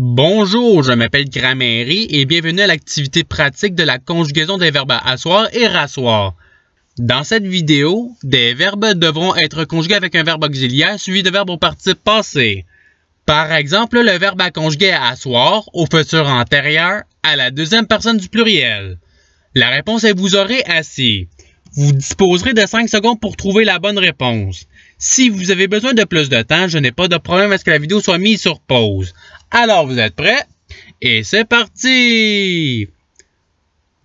Bonjour, je m'appelle Grammerie et bienvenue à l'activité pratique de la conjugaison des verbes asseoir et rasseoir. Dans cette vidéo, des verbes devront être conjugués avec un verbe auxiliaire suivi de verbes au participe passé. Par exemple, le verbe à conjuguer à asseoir au futur antérieur à la deuxième personne du pluriel. La réponse est vous aurez assis. Vous disposerez de 5 secondes pour trouver la bonne réponse. Si vous avez besoin de plus de temps, je n'ai pas de problème à ce que la vidéo soit mise sur pause. Alors, vous êtes prêts? Et c'est parti!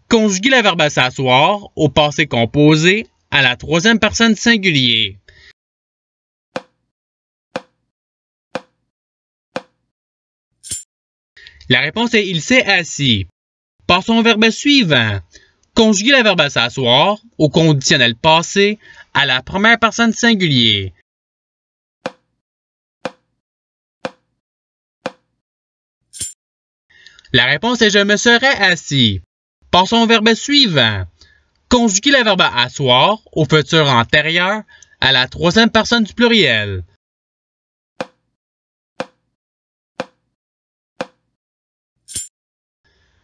Conjuguez le verbe s'asseoir au passé composé à la troisième personne singulier. La réponse est il s'est assis. Passons au verbe suivant. Conjuguez le verbe s'asseoir au conditionnel passé à la première personne singulier. La réponse est je me serais assis. Passons au verbe suivant. Conjuguez le verbe asseoir au futur antérieur à la troisième personne du pluriel.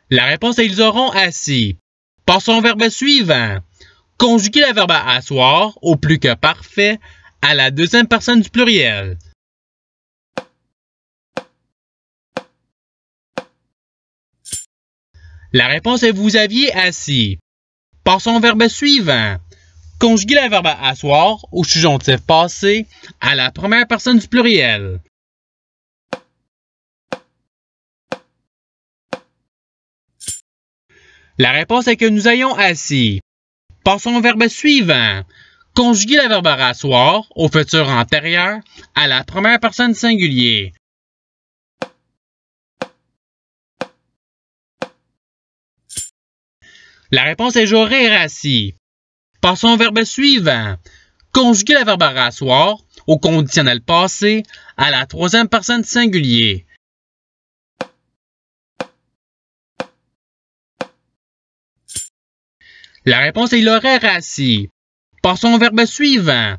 La réponse est ils auront assis. Passons au verbe suivant. Conjuguez le verbe asseoir au plus que parfait à la deuxième personne du pluriel. La réponse est vous aviez assis. Passons au verbe suivant. Conjuguez le verbe asseoir au subjonctif passé à la première personne du pluriel. La réponse est que nous ayons assis. Passons au verbe suivant. Conjuguez le verbe asseoir au futur antérieur à la première personne singulier. La réponse est j'aurais rassis. Passons au verbe suivant. Conjuguez le verbe rasseoir au conditionnel passé à la troisième personne singulier. La réponse est il aurait rassis. Passons au verbe suivant.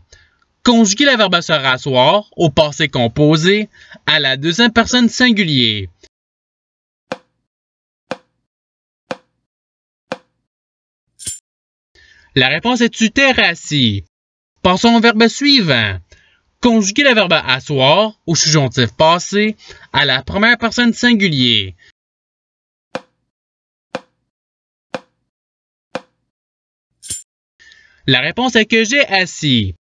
Conjuguez le verbe se rasseoir au passé composé à la deuxième personne singulier. La réponse est tu t'es assis. Passons au verbe suivant. Conjuguez le verbe asseoir au subjonctif passé à la première personne singulier. La réponse est que j'ai assis.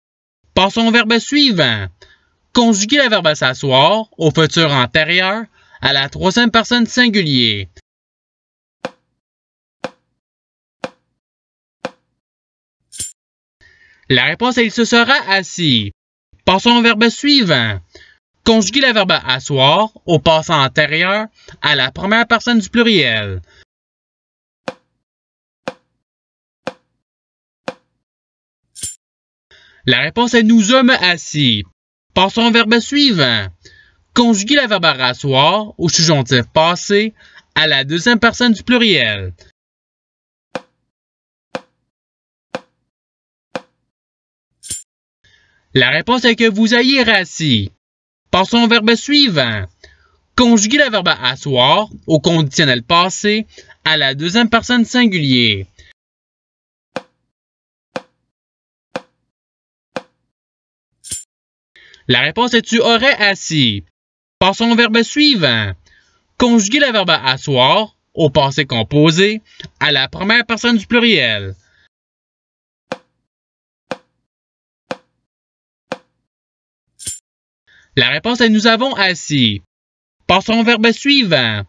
Passons au verbe suivant. Conjuguez le verbe s'asseoir au futur antérieur à la troisième personne singulier. La réponse est il se sera assis. Passons au verbe suivant. Conjuguez le verbe asseoir au passant antérieur à la première personne du pluriel. La réponse est nous sommes assis. Passons au verbe suivant. Conjuguez le verbe asseoir » au subjonctif passé à la deuxième personne du pluriel. La réponse est que vous ayez assis. Passons au verbe suivant. Conjuguez le verbe asseoir au conditionnel passé à la deuxième personne singulier. La réponse est tu aurais assis. Passons au verbe suivant. Conjuguez le verbe asseoir au passé composé à la première personne du pluriel. La réponse est nous avons assis. Passons au verbe suivant.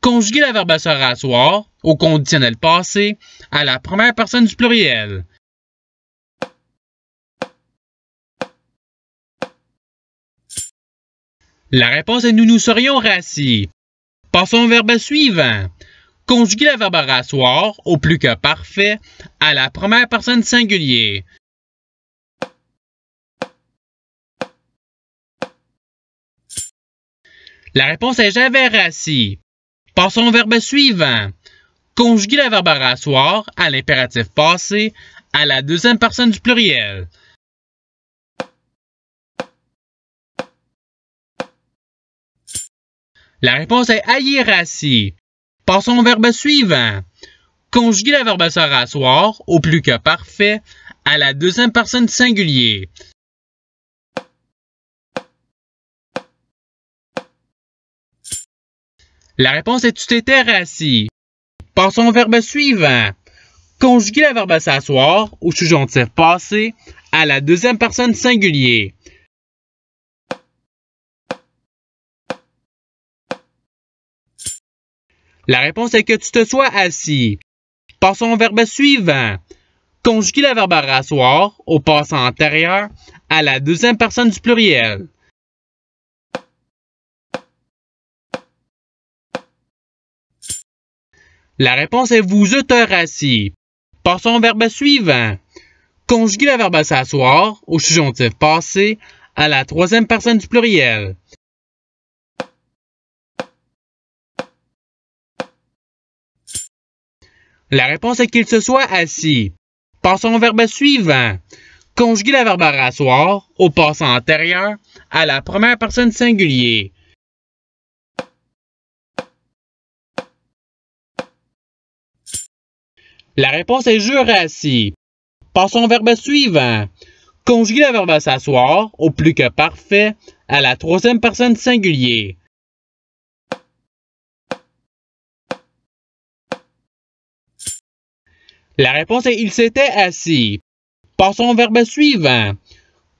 Conjuguez le verbe se rasseoir au conditionnel passé à la première personne du pluriel. La réponse est nous nous serions rassis. Passons au verbe suivant. Conjuguez le verbe rasseoir au plus que parfait à la première personne singulier. La réponse est j'avais rassis. Passons au verbe suivant. Conjuguez le verbe rasseoir à l'impératif passé à la deuxième personne du pluriel. La réponse est aïe rassis. Passons au verbe suivant. Conjuguez le verbe se rasseoir au plus que parfait à la deuxième personne du singulier. La réponse est tu t'étais assis. Passons au verbe suivant. Conjuguer le verbe s'asseoir au subjonctif passé à la deuxième personne singulier. La réponse est que tu te sois assis. Passons au verbe suivant. Conjuguer le verbe rasseoir au passé antérieur à la deuxième personne du pluriel. La réponse est vous êtes assis ». Passons au verbe suivant. Conjuguez le verbe s'asseoir au subjonctif passé à la troisième personne du pluriel. La réponse est qu'il se soit assis. Passons au verbe suivant. Conjuguez le verbe rasseoir au passé antérieur à la première personne singulier. La réponse est assis ». Passons au verbe suivant. Conjuguer le verbe s'asseoir au plus que parfait à la troisième personne singulier. La réponse est il s'était assis. Passons au verbe suivant.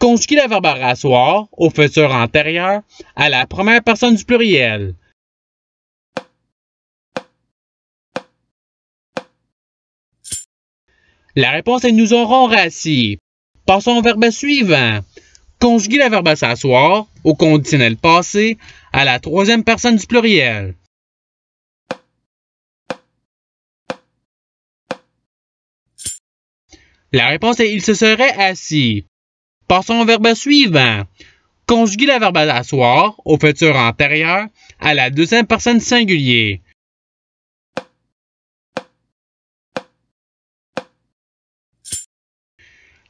Conjuguez le verbe rasseoir au futur antérieur à la première personne du pluriel. La réponse est nous aurons rassis. Passons au verbe suivant. Conjuguez le verbe s'asseoir au conditionnel passé à la troisième personne du pluriel. La réponse est il se serait assis. Passons au verbe suivant. Conjuguez le verbe s'asseoir » au futur antérieur à la deuxième personne singulier.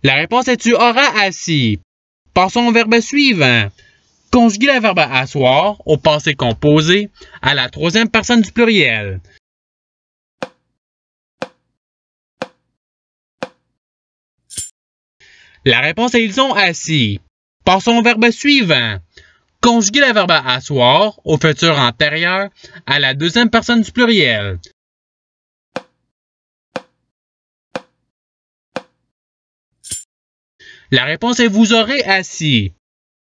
La réponse est tu auras assis. Passons au verbe suivant. Conjuguer le verbe asseoir au passé composé à la troisième personne du pluriel. La réponse est ils ont assis. Passons au verbe suivant. Conjuguer le verbe asseoir au futur antérieur à la deuxième personne du pluriel. La réponse est vous aurez assis.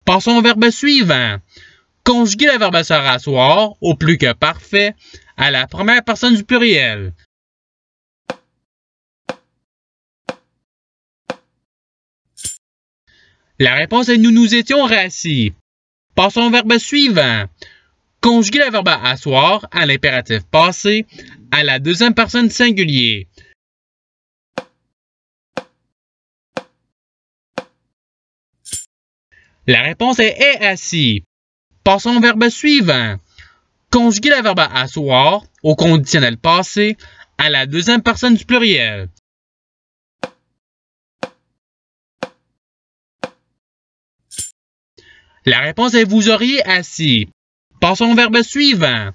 Passons au verbe suivant. Conjuguer le verbe se rasseoir au plus que parfait à la première personne du pluriel. La réponse est nous nous étions rassis. Passons au verbe suivant. Conjuguer le verbe asseoir à l'impératif passé à la deuxième personne singulier. La réponse est est assis. Passons au verbe suivant. Conjuguez le verbe asseoir au conditionnel passé à la deuxième personne du pluriel. La réponse est vous auriez assis. Passons au verbe suivant.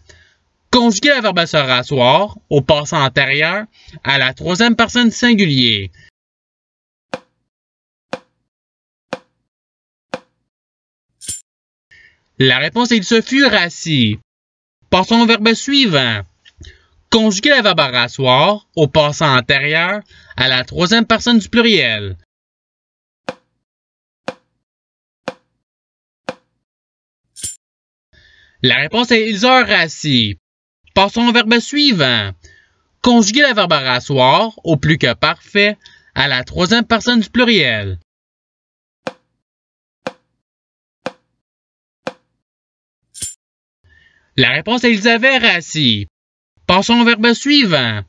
Conjuguez le verbe se rasseoir au passé antérieur à la troisième personne singulier. La réponse est se fut rassis. Passons au verbe suivant. Conjuguer le verbe rasseoir au passant antérieur à la troisième personne du pluriel. La réponse est ils ont rassis. Passons au verbe suivant. Conjuguer le verbe rasseoir au plus que parfait à la troisième personne du pluriel. La réponse est ils avaient rassis. Passons au verbe suivant.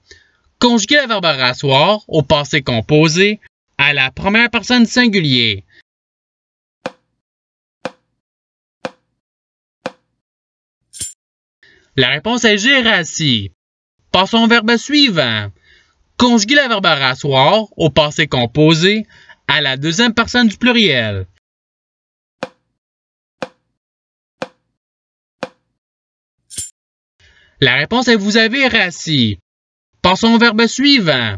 Conjuguer le verbe rasseoir au passé composé à la première personne singulier. La réponse est j'ai rassi ». Passons au verbe suivant. Conjuguer le verbe rasseoir au passé composé à la deuxième personne du pluriel. La réponse est vous avez rassis. Passons au verbe suivant.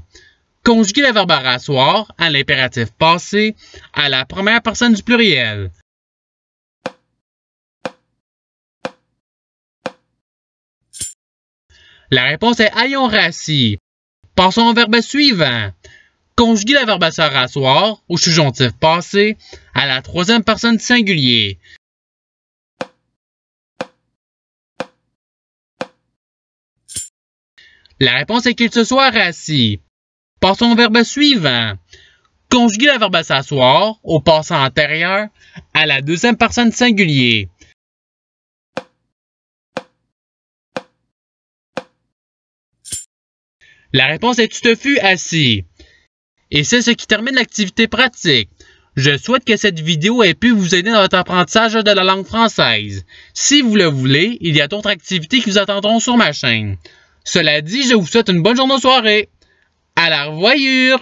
Conjuguez le verbe rasseoir à l'impératif passé à la première personne du pluriel. La réponse est ayons rassis. Passons au verbe suivant. Conjuguez le verbe se rasseoir au subjonctif passé à la troisième personne du singulier. La réponse est qu'il se soit assis ». Passons au verbe suivant. Conjuguez le verbe s'asseoir au passant antérieur à la deuxième personne singulier. La réponse est tu te fus assis. Et c'est ce qui termine l'activité pratique. Je souhaite que cette vidéo ait pu vous aider dans votre apprentissage de la langue française. Si vous le voulez, il y a d'autres activités qui vous attendront sur ma chaîne. Cela dit, je vous souhaite une bonne journée ou soirée. À la revoyure!